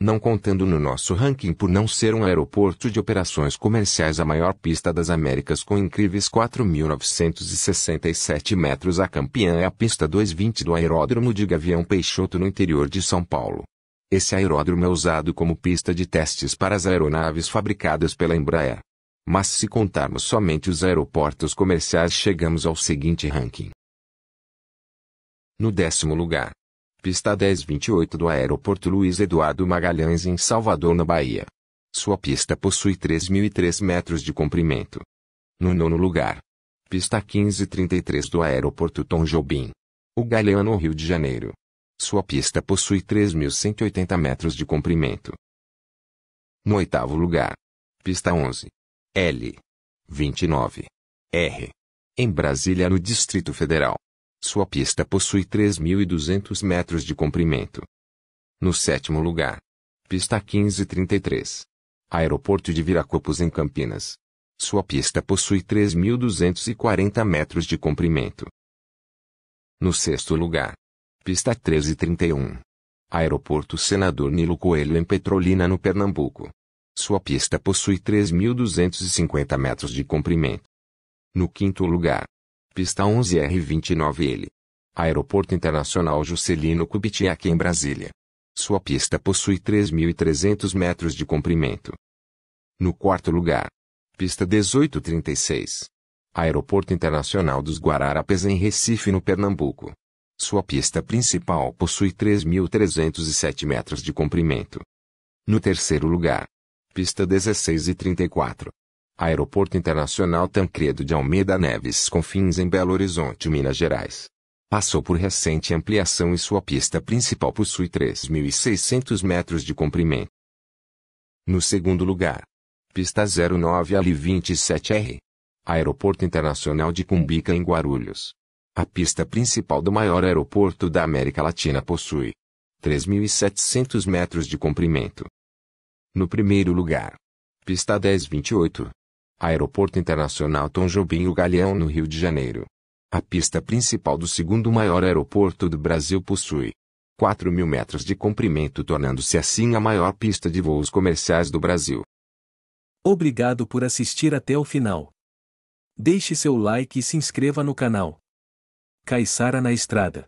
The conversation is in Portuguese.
não contando no nosso ranking por não ser um aeroporto de operações comerciais a maior pista das Américas com incríveis 4.967 metros. A campeã é a pista 220 do Aeródromo de Gavião Peixoto no interior de São Paulo. Esse aeródromo é usado como pista de testes para as aeronaves fabricadas pela Embraer. Mas se contarmos somente os aeroportos comerciais chegamos ao seguinte ranking. No décimo lugar, Pista 1028 do Aeroporto Luiz Eduardo Magalhães em Salvador, na Bahia. Sua pista possui 3.003 metros de comprimento. No nono lugar. Pista 1533 do Aeroporto Tom Jobim. O Galeano Rio de Janeiro. Sua pista possui 3.180 metros de comprimento. No oitavo lugar. Pista 11. L. 29. R. Em Brasília, no Distrito Federal. Sua pista possui 3.200 metros de comprimento. No sétimo lugar, pista 1533. Aeroporto de Viracopos em Campinas. Sua pista possui 3.240 metros de comprimento. No sexto lugar, pista 1331. Aeroporto Senador Nilo Coelho em Petrolina, no Pernambuco. Sua pista possui 3.250 metros de comprimento. No quinto lugar, Pista 11R29 l Aeroporto Internacional Juscelino Kubitschek em Brasília. Sua pista possui 3.300 metros de comprimento. No quarto lugar. Pista 1836. Aeroporto Internacional dos Guararapes em Recife, no Pernambuco. Sua pista principal possui 3.307 metros de comprimento. No terceiro lugar. Pista 1634. Aeroporto Internacional Tancredo de Almeida Neves Confins em Belo Horizonte, Minas Gerais. Passou por recente ampliação e sua pista principal possui 3.600 metros de comprimento. No segundo lugar, pista 09 Ali27R. Aeroporto Internacional de Cumbica em Guarulhos. A pista principal do maior aeroporto da América Latina possui 3.700 metros de comprimento. No primeiro lugar, pista 1028, Aeroporto Internacional Tom Jobim o Galeão no Rio de Janeiro. A pista principal do segundo maior aeroporto do Brasil possui 4 mil metros de comprimento, tornando-se assim a maior pista de voos comerciais do Brasil. Obrigado por assistir até o final. Deixe seu like e se inscreva no canal. Caissara na Estrada.